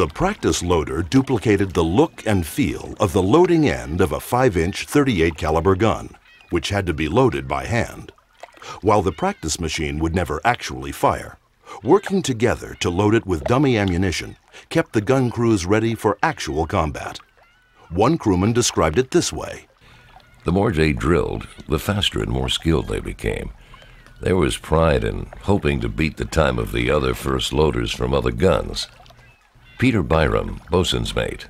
The practice loader duplicated the look and feel of the loading end of a 5-inch 38 caliber gun, which had to be loaded by hand. While the practice machine would never actually fire, working together to load it with dummy ammunition kept the gun crews ready for actual combat. One crewman described it this way. The more they drilled, the faster and more skilled they became. There was pride in hoping to beat the time of the other first loaders from other guns. Peter Byram, bosun's mate.